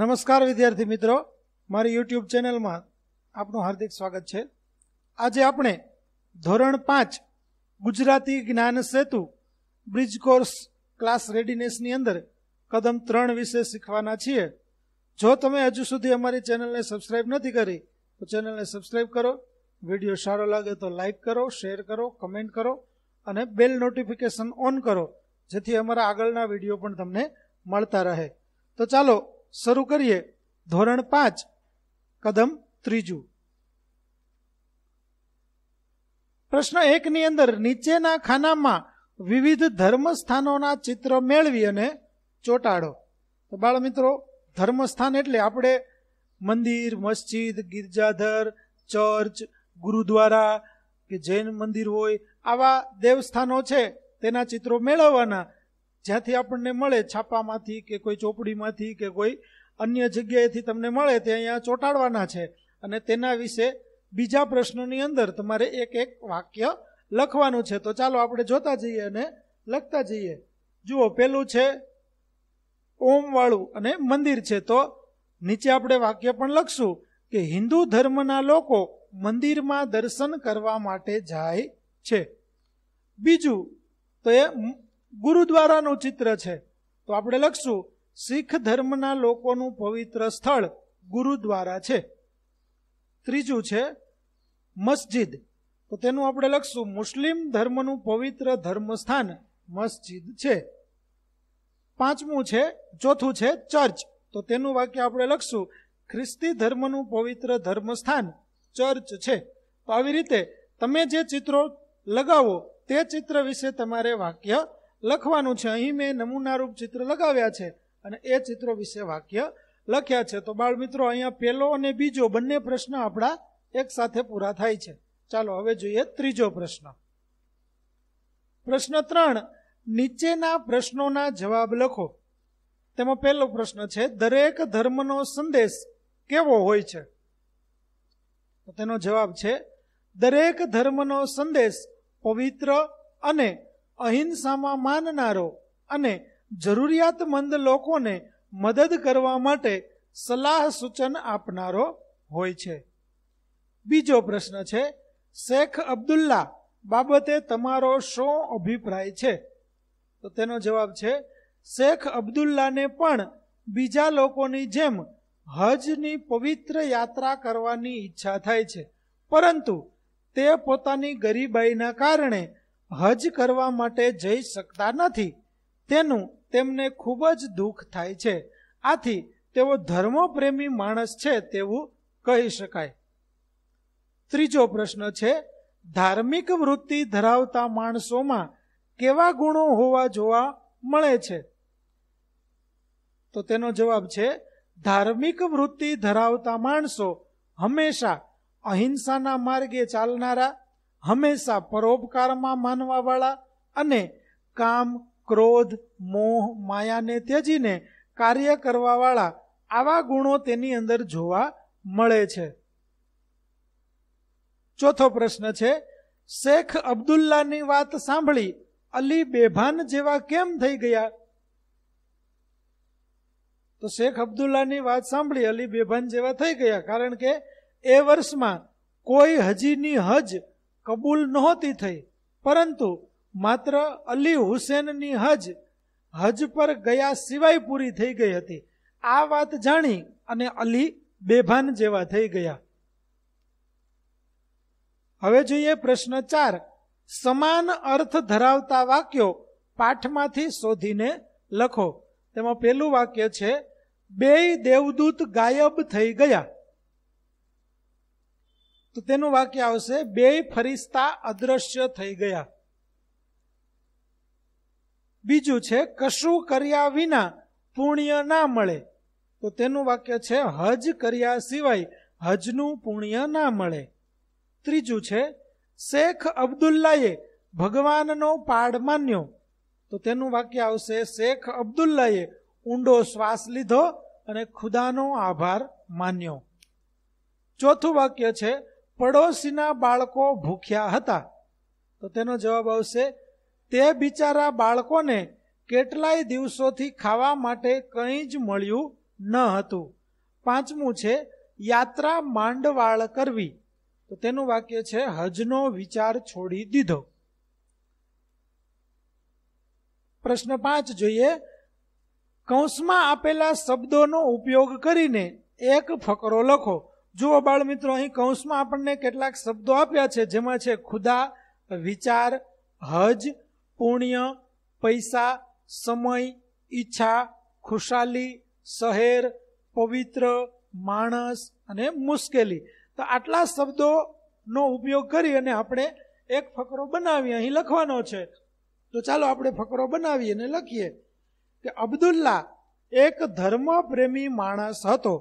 નમસ્કાર વિદ્યાર્થી મિત્રો મારી યુટ્યુબ ચેનલમાં આપનું હાર્દિક સ્વાગત છે આજે આપણે ધોરણ પાંચ Gujarati Gyan Setu bridge course class રેડીનેસની અંદર કદમ ત્રણ વિશે શીખવાના છીએ જો તમે હજુ સુધી અમારી ચેનલને સબસ્ક્રાઈબ નથી કરી તો ચેનલને સબસ્ક્રાઈબ કરો વિડીયો સારો લાગે તો લાઈક કરો શેર કરો કમેન્ટ કરો અને બેલ નોટિફિકેશન ઓન કરો જેથી અમારા આગળના વિડીયો પણ તમને મળતા રહે તો ચાલો શરૂ કરીએ ધોરણ પાંચ કદમ ત્રીજું પ્રશ્ન એકની અંદર નીચેના ખાનામાં વિવિધ ધર્મસ્થાનોના ચિત્ર મેળવી અને ચોટાડો તો બાળ મિત્રો ધર્મસ્થાન એટલે આપણે મંદિર મસ્જિદ ગિરજાધર ચર્ચ ગુરુદ્વારા કે જૈન મંદિર હોય આવા દેવસ્થાનો છે તેના ચિત્રો મેળવવાના જ્યાંથી આપણને મળે છાપામાંથી કે કોઈ ચોપડીમાંથી કે કોઈ અન્ય જગ્યાએથી તમને મળે તે અહીંયા ચોંટાડવાના છે અને તેના વિશે બીજા પ્રશ્નોની અંદર તમારે એક એક વાક્ય લખવાનું છે તો ચાલો આપણે જોતા જઈએ અને લખતા જઈએ જુઓ પેલું છે ઓમવાળું અને મંદિર છે તો નીચે આપણે વાક્ય પણ લખશું કે હિન્દુ ધર્મના લોકો મંદિરમાં દર્શન કરવા માટે જાય છે બીજું તો એ ગુરુદ્વારાનું ચિત્ર છે તો આપણે લખશું શીખ ધર્મના લોકોનું પવિત્ર સ્થળ ગુરુદ્વારા છે ત્રીજું છે મસ્જિદ તો તેનું આપણે લખશું મુસ્લિમ ધર્મનું પવિત્ર ધર્મસ્થાન મસ્જિદ છે પાંચમું છે ચોથું છે ચર્ચ તો તેનું વાક્ય આપણે લખશું ખ્રિસ્તી ધર્મનું પવિત્ર ધર્મસ્થાન ચર્ચ છે તો આવી રીતે તમે જે ચિત્રો લગાવો તે ચિત્ર વિશે તમારે વાક્ય લખવાનું છે અહીં મેં નમૂનારૂપ ચિત્ર લગાવ્યા છે અને એ ચિત્રો વિશે વાક્ય લખ્યા છે તો બાળ મિત્રો અહીંયા પહેલો અને બીજો બંને પ્રશ્ન આપણા એક સાથે પૂરા થાય છે ચાલો હવે જોઈએ ત્રીજો પ્રશ્ન પ્રશ્ન ત્રણ નીચેના પ્રશ્નોના જવાબ લખો તેમાં પહેલો પ્રશ્ન છે દરેક ધર્મનો સંદેશ કેવો હોય છે તેનો જવાબ છે દરેક ધર્મનો સંદેશ પવિત્ર અને અહિંસામાં માનનારો અને જરૂરિયાતમંદ લોકોને મદદ કરવા માટે સલાહ સૂચન આપનારો હોય છે બીજો પ્રશ્ન છે શેખ અબ્દુલ્લા બાબતે તમારો શું અભિપ્રાય છે તો તેનો જવાબ છે શેખ અબ્દુલ્લાને પણ બીજા લોકોની જેમ હજની પવિત્ર યાત્રા કરવાની ઈચ્છા થાય છે પરંતુ તે પોતાની ગરીબાઈના કારણે હજ કરવા માટે જઈ શકતા નથી તેનું તેમને ખૂબ જ દુઃખ થાય છે આથી તેઓ ધર્મપ્રેમી માણસ છે તેવું કહી શકાય ત્રીજો પ્રશ્ન છે ધાર્મિક વૃત્તિ ધરાવતા માણસોમાં કેવા ગુણો હોવા જોવા મળે છે તો તેનો જવાબ છે ધાર્મિક વૃત્તિ ધરાવતા માણસો હંમેશા અહિંસાના માર્ગે ચાલનારા હંમેશા પરોપકારમાં માનવાવાળા અને કામ ક્રોધ મોહ માયાને ત્યજીને કાર્ય કરવાવાળા આવા ગુણો તેની અંદર જોવા મળે છે ચોથો પ્રશ્ન છે શેખ અબ્દુલ્લાની વાત સાંભળી અલી બેભાન જેવા કેમ થઈ ગયા તો શેખ અબ્દુલ્લાની વાત સાંભળી અલી બેભાન જેવા થઈ ગયા કારણ કે એ વર્ષમાં કોઈ હજીની હજ કબૂલ નહોતી થઈ પરંતુ માત્ર અલી હુસેનની હજ હજ પર ગયા સિવાય પૂરી થઈ ગઈ હતી આ વાત જાણી અને અલી બેભાન જેવા થઈ ગયા હવે જોઈએ પ્રશ્ન ચાર સમાન અર્થ ધરાવતા વાક્યો પાઠમાંથી શોધીને લખો તેમાં પેલું વાક્ય છે બે દેવદૂત ગાયબ થઈ ગયા તો તેનું વાક્ય આવશે બે ફરિસ્તા અદ્રશ્ય થઈ ગયા બીજું છે કશું કર્યા વિના પુણ્ય ના મળે તો તેનું વાક્ય છે હજ કર્યા સિવાય હજનું પુણ્ય ના મળે ત્રીજું છે શેખ અબ્દુલ્લાએ ભગવાનનો પાડ માન્યો તો તેનું વાક્ય આવશે શેખ અબ્દુલ્લાએ ઊંડો શ્વાસ લીધો અને ખુદાનો આભાર માન્યો ચોથું વાક્ય છે પડોશીના બાળકો ભૂખ્યા હતા તો તેનો જવાબ આવશે તે બિચારા બાળકોને કેટલાય દિવસોથી ખાવા માટે કંઈ જ મળ્યું ન હતું પાંચમું છે યાત્રા માંડવાળ કરવી તો તેનું વાક્ય છે હજનો વિચાર છોડી દીધો પ્રશ્ન પાંચ જોઈએ કૌંસમાં આપેલા શબ્દોનો ઉપયોગ કરીને એક ફકરો લખો જુઓ બાળ મિત્રો અહીં કૌંસમાં આપણને કેટલાક શબ્દો આપ્યા છે જેમાં છે ખુદા વિચાર હજ પુણ્ય પૈસા સમય ઈચ્છા ખુશાલી શહેર પવિત્ર માણસ અને મુશ્કેલી તો આટલા શબ્દોનો ઉપયોગ કરી અને આપણે એક ફકરો બનાવીએ અહીં લખવાનો છે તો ચાલો આપણે ફકરો બનાવીએ અને લખીએ કે અબ્દુલ્લા એક ધર્મ પ્રેમી માણસ હતો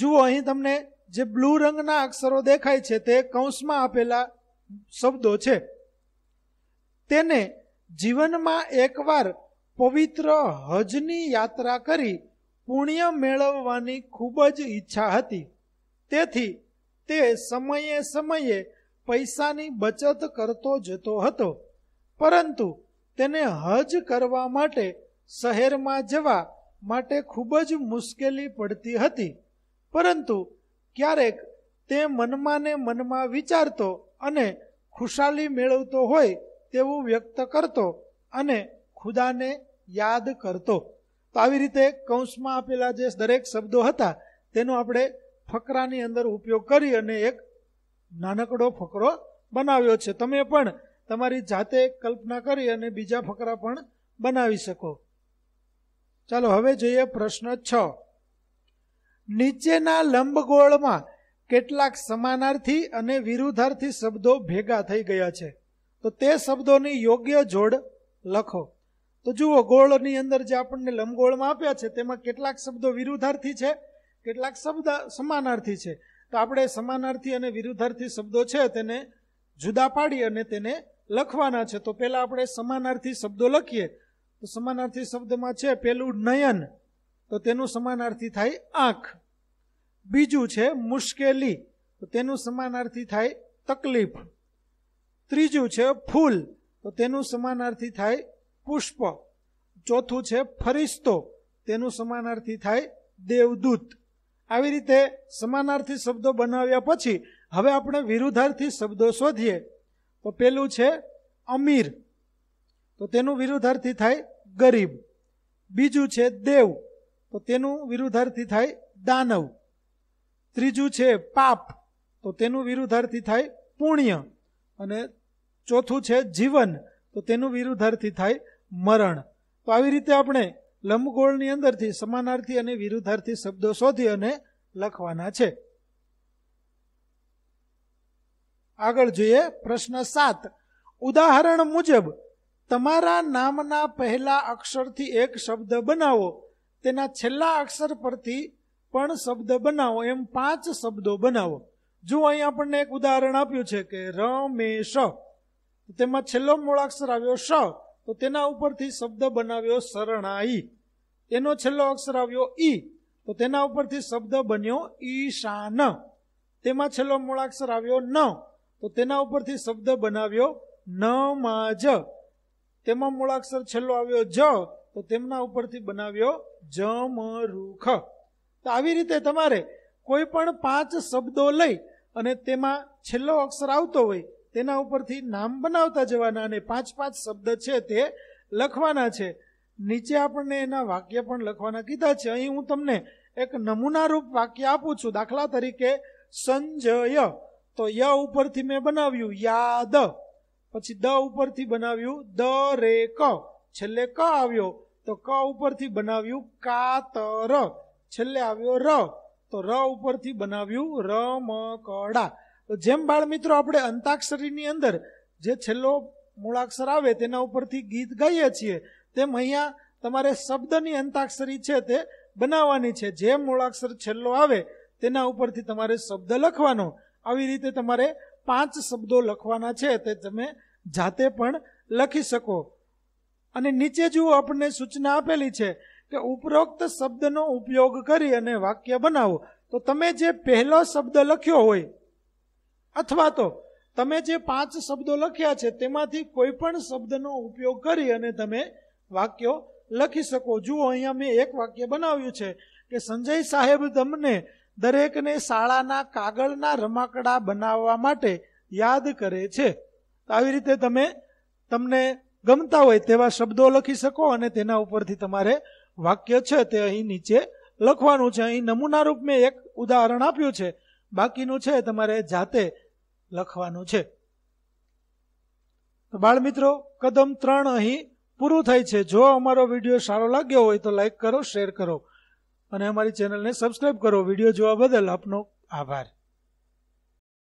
જુઓ અહીં તમને જે બ્લુ રંગના અક્ષરો દેખાય છે તે કૌંસમાં આપેલા શબ્દો છે તેને જીવનમાં એકવાર પવિત્ર હજની યાત્રા કરી પુણ્ય મેળવવાની ખૂબ જ ઈચ્છા હતી તેથી તે સમયે સમયે પૈસાની બચત કરતો જતો હતો પરંતુ તેને હજ કરવા માટે શહેરમાં જવા માટે ખૂબ જ મુશ્કેલી પડતી હતી પરંતુ ક્યારેક તે મનમાં ને મનમાં વિચારતો અને ખુશાલી મેળવતો હોય તેવું વ્યક્ત કરતો અને ખુદાને યાદ કરતો તો આવી રીતે કૌંસમાં આપેલા જે દરેક શબ્દો હતા તેનો આપણે ફકરાની અંદર ઉપયોગ કરી અને એક નાનકડો ફકરો બનાવ્યો છે તમે પણ તમારી જાતે કલ્પના કરી અને બીજા ફકરા પણ બનાવી શકો ચાલો હવે જોઈએ પ્રશ્ન છ નીચેના લંબગોળમાં કેટલાક સમાનાર્થી અને વિરુદ્ધાર્થી શબ્દો ભેગા થઈ ગયા છે તો તે શબ્દોની યોગ્ય જોડ લખો તો જુઓ ગોળની અંદર જે આપણને લંબગોળમાં આપ્યા છે તેમાં કેટલાક શબ્દો વિરુદ્ધાર્થી છે કેટલાક શબ્દ સમાનાર્થી છે તો આપણે સમાનાર્થી અને વિરુદ્ધાર્થી શબ્દો છે તેને જુદા પાડી અને તેને લખવાના છે તો પહેલાં આપણે સમાનાર્થી શબ્દો લખીએ તો સમાનાર્થી શબ્દમાં છે પેલું નયન તો તેનું સમાનાર્થી થાય આંખ બીજું છે મુશ્કેલી તો તેનું સમાનાર્થી થાય તકલીફ ત્રીજું છે ફૂલ તો તેનું સમાનાર્થી થાય પુષ્પ ચોથું છે ફરિશ્તો તેનું સમાનાર્થી થાય દેવદૂત આવી રીતે સમાનાર્થી શબ્દો બનાવ્યા પછી હવે આપણે વિરુદ્ધાર્થી શબ્દો શોધીએ તો પેલું છે અમીર તો તેનું વિરુદ્ધાર્થી થાય ગરીબ બીજું છે દેવ તો તેનું વિરુદ્ધાર્થી થાય દાનવ ત્રીજું છે પાપ તો તેનું વિરુદ્ધાર્થી થાય પુણ્ય અને ચોથું છે જીવન તો તેનું વિરુદ્ધાર્થી થાય મરણ તો આવી રીતે આપણે લંબગોળની અંદરથી સમાનાર્થી અને વિરુદ્ધાર્થી શબ્દો શોધી અને લખવાના છે આગળ જોઈએ પ્રશ્ન સાત ઉદાહરણ મુજબ તમારા નામના પહેલા અક્ષરથી એક શબ્દ બનાવો તેના છેલ્લા અક્ષર પરથી પણ શબ્દ બનાવો એમ પાંચ શબ્દો બનાવો જો અહીં આપણને એક ઉદાહરણ આપ્યું છે કે રમેશ તેમાં છેલ્લો મૂળાક્ષર આવ્યો શ તો તેના ઉપરથી શબ્દ બનાવ્યો શરણાઈ એનો છેલ્લો અક્ષર આવ્યો ઈ તો તેના ઉપરથી શબ્દ બન્યો ઈશાન તેમાં છેલ્લો મૂળાક્ષર આવ્યો ન તો તેના ઉપરથી શબ્દ બનાવ્યો ન નમાજ તેમાં મૂળાક્ષર છેલ્લો આવ્યો જ તો તેમના ઉપરથી બનાવ્યો જમરૂખ તો આવી રીતે તમારે કોઈ પણ પાંચ શબ્દો લઈ અને તેમાં છેલ્લો અક્ષર આવતો હોય તેના ઉપરથી નામ બનાવતા જવાના અને પાંચ પાંચ શબ્દ છે તે લખવાના છે નીચે આપણને એના વાક્ય પણ લખવાના કીધા છે અહીં હું તમને એક નમૂનારૂપ વાક્ય આપું છું દાખલા તરીકે સંજય તો ય ઉપરથી મેં બનાવ્યું યાદ પછી દ ઉપરથી બનાવ્યું દરેક છેલ્લે ક આવ્યો તો ક ઉપરથી બનાવ્યું કાતર છેલ્લે આવ્યો ર તો ર ઉપરથી બનાવ્યું રમકડા જેમ બાળ મિત્રો આપણે અંતાક્ષરીની અંદર જે છેલ્લો મૂળાક્ષર આવે તેના ઉપરથી ગીત ગાઈએ છીએ તેમ અહીંયા તમારે શબ્દની અંતાક્ષરી છે તે બનાવવાની છે જે મૂળાક્ષર છેલ્લો આવે તેના ઉપરથી તમારે શબ્દ લખવાનો આવી રીતે તમારે પાંચ શબ્દો લખવાના છે તે તમે જાતે પણ લખી શકો અને નીચે જુઓ આપણને સૂચના આપેલી છે કે ઉપરોક્ત શબ્દનો ઉપયોગ કરી અને વાક્ય બનાવો તો તમે જે પહેલો શબ્દ લખ્યો હોય અથવા તો તમે જે પાંચ શબ્દો લખ્યા છે તેમાંથી કોઈ પણ શબ્દનો ઉપયોગ કરી અને તમે વાક્યો લખી શકો જુઓ અહીંયા મેં એક વાક્ય બનાવ્યું છે કે સંજય સાહેબ તમને દરેકને શાળાના કાગળના રમાકડા બનાવવા માટે યાદ કરે છે તો આવી રીતે તમે તમને ગમતા હોય તેવા શબ્દો લખી શકો અને તેના ઉપરથી તમારે વાક્ય છે તે અહીં નીચે લખવાનું છે અહીં નમૂના રૂપ મેં એક ઉદાહરણ આપ્યું છે બાકીનું છે તમારે જાતે લખવાનું છે તો બાળ મિત્રો કદમ ત્રણ અહીં પૂરું થાય છે જો અમારો વિડીયો સારો લાગ્યો હોય તો લાઈક કરો શેર કરો અને અમારી ચેનલને સબસ્ક્રાઈબ કરો વિડીયો જોવા બદલ આપનો આભાર